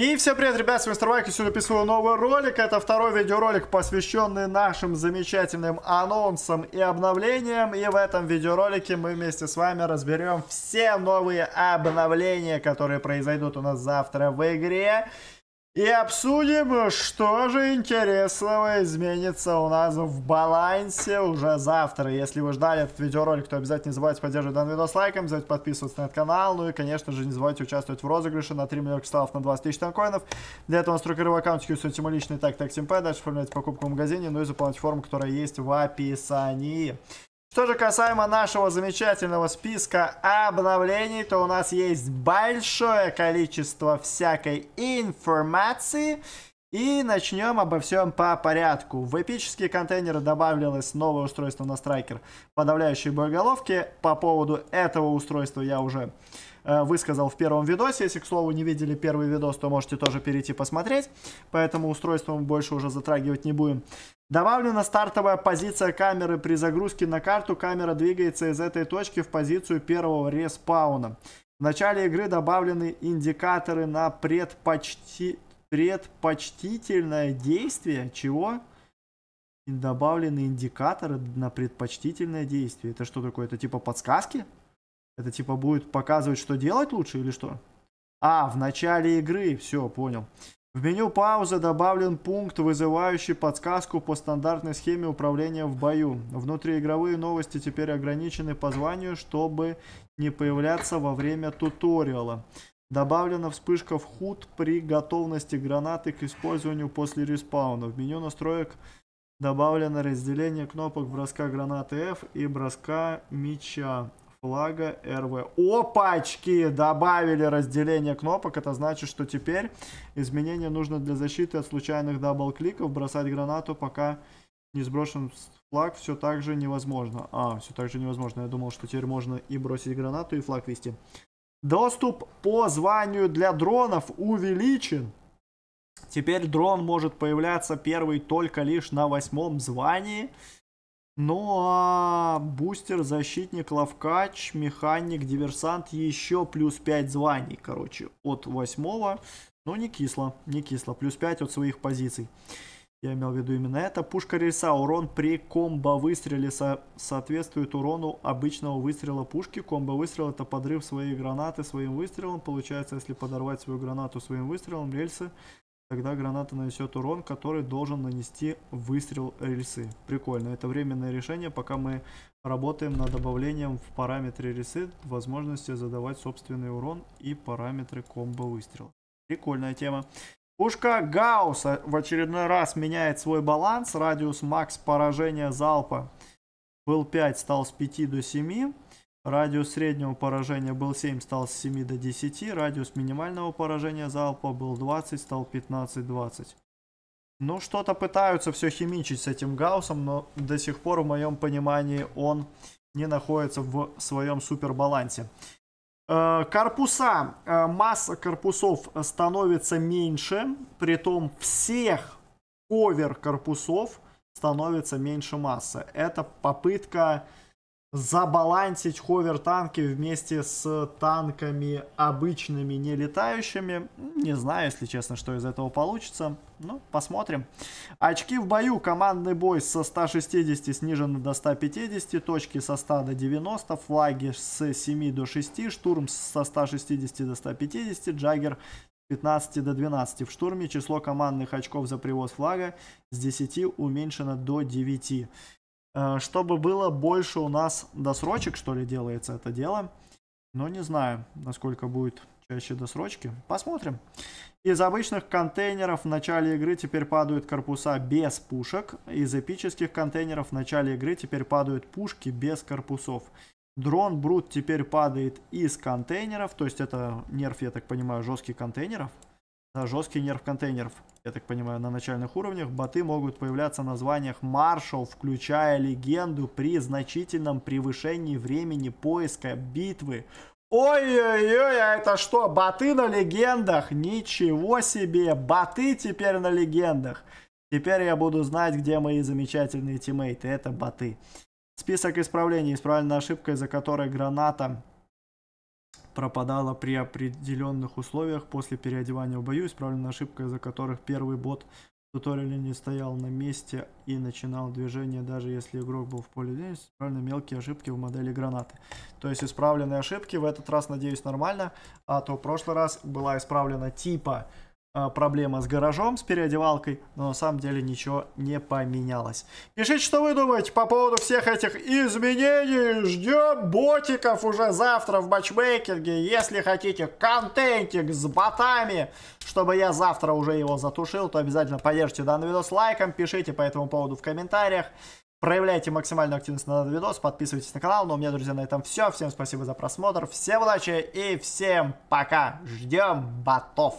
И всем привет, ребят, с вами Старвайк, и сегодня записываю новый ролик. Это второй видеоролик, посвященный нашим замечательным анонсам и обновлениям. И в этом видеоролике мы вместе с вами разберем все новые обновления, которые произойдут у нас завтра в игре и обсудим, что же интересного изменится у нас в балансе уже завтра. Если вы ждали этот видеоролик, то обязательно не забывайте поддерживать данный видос лайком, не забывайте подписываться на этот канал, ну и, конечно же, не забывайте участвовать в розыгрыше на 3 миллиона кристаллов на 20 тысяч танкоинов. Для этого настройка игрового аккаунта, усуйте мой личный так так Симпэ, дальше оформляйте покупку в магазине, ну и заполнять форму, которая есть в описании. Что же касаемо нашего замечательного списка обновлений, то у нас есть большое количество всякой информации. И начнем обо всем по порядку. В эпические контейнеры добавилось новое устройство на страйкер, подавляющие боеголовки. По поводу этого устройства я уже э, высказал в первом видосе. Если, к слову, не видели первый видос, то можете тоже перейти посмотреть. Поэтому устройство мы больше уже затрагивать не будем. Добавлена стартовая позиция камеры. При загрузке на карту камера двигается из этой точки в позицию первого респауна. В начале игры добавлены индикаторы на предпочти... предпочтительное действие. Чего? добавлены индикаторы на предпочтительное действие. Это что такое? Это типа подсказки? Это типа будет показывать, что делать лучше или что? А, в начале игры. Все, понял. В меню паузы добавлен пункт, вызывающий подсказку по стандартной схеме управления в бою. Внутриигровые новости теперь ограничены по званию, чтобы не появляться во время туториала. Добавлена вспышка в худ при готовности гранаты к использованию после респауна. В меню настроек добавлено разделение кнопок броска гранаты F и броска меча флага РВ. Опачки! Добавили разделение кнопок. Это значит, что теперь изменение нужно для защиты от случайных дабл-кликов. Бросать гранату, пока не сброшен флаг, все так же невозможно. А, все так же невозможно. Я думал, что теперь можно и бросить гранату, и флаг вести. Доступ по званию для дронов увеличен. Теперь дрон может появляться первый только лишь на восьмом звании. Ну а бустер, защитник, лавкач, механик, диверсант еще плюс 5 званий, короче, от 8. Ну не кисло, не кисло, плюс 5 от своих позиций. Я имел в виду именно это. Пушка рельса. Урон при комбо-выстреле со соответствует урону обычного выстрела пушки. Комбо-выстрел это подрыв своей гранаты своим выстрелом. Получается, если подорвать свою гранату своим выстрелом, рельсы Тогда граната нанесет урон, который должен нанести выстрел рельсы. Прикольно. Это временное решение, пока мы работаем над добавлением в параметры рельсы возможности задавать собственный урон и параметры комбо выстрела. Прикольная тема. Пушка Гаусса в очередной раз меняет свой баланс. Радиус макс поражения залпа был 5, стал с 5 до 7. Радиус среднего поражения был 7, стал с 7 до 10. Радиус минимального поражения залпа был 20, стал 15-20. Ну, что-то пытаются все химичить с этим гауссом, но до сих пор, в моем понимании, он не находится в своем супербалансе. Э, корпуса, э, масса корпусов становится меньше, при том всех овер корпусов становится меньше массы. Это попытка забалансить ховер-танки вместе с танками обычными, не летающими. Не знаю, если честно, что из этого получится. Ну, посмотрим. Очки в бою. Командный бой со 160 снижен до 150, точки со 100 до 90, флаги с 7 до 6, штурм со 160 до 150, джаггер 15 до 12. В штурме число командных очков за привоз флага с 10 уменьшено до 9. Э, чтобы было больше у нас досрочек, что ли, делается это дело. Но не знаю, насколько будет чаще досрочки. Посмотрим. Из обычных контейнеров в начале игры теперь падают корпуса без пушек. Из эпических контейнеров в начале игры теперь падают пушки без корпусов. Дрон Брут теперь падает из контейнеров, то есть это нерв, я так понимаю, жесткий контейнеров. Да, жесткий нерв контейнеров, я так понимаю, на начальных уровнях. Боты могут появляться в названиях маршал, включая легенду при значительном превышении времени поиска битвы. Ой-ой-ой, а это что, боты на легендах? Ничего себе, боты теперь на легендах. Теперь я буду знать, где мои замечательные тиммейты. Это боты. Список исправлений. Исправлена ошибка, из-за которой граната пропадала при определенных условиях после переодевания в бою, исправлена ошибка, из-за которых первый бот в туториале не стоял на месте и начинал движение, даже если игрок был в поле зрения, исправлены мелкие ошибки в модели гранаты. То есть исправлены ошибки, в этот раз, надеюсь, нормально, а то в прошлый раз была исправлена типа а, проблема с гаражом, с переодевалкой, но на самом деле ничего не поменялось. Пишите, что вы думаете по поводу всех этих изменений. Ждем ботиков уже завтра в матчмейкинге. Если хотите контентик с ботами, чтобы я завтра уже его затушил, то обязательно поддержите данный видос лайком, пишите по этому поводу в комментариях. Проявляйте максимальную активность на данный видос, подписывайтесь на канал. Ну, а у меня, друзья, на этом все. Всем спасибо за просмотр, всем удачи и всем пока. Ждем ботов.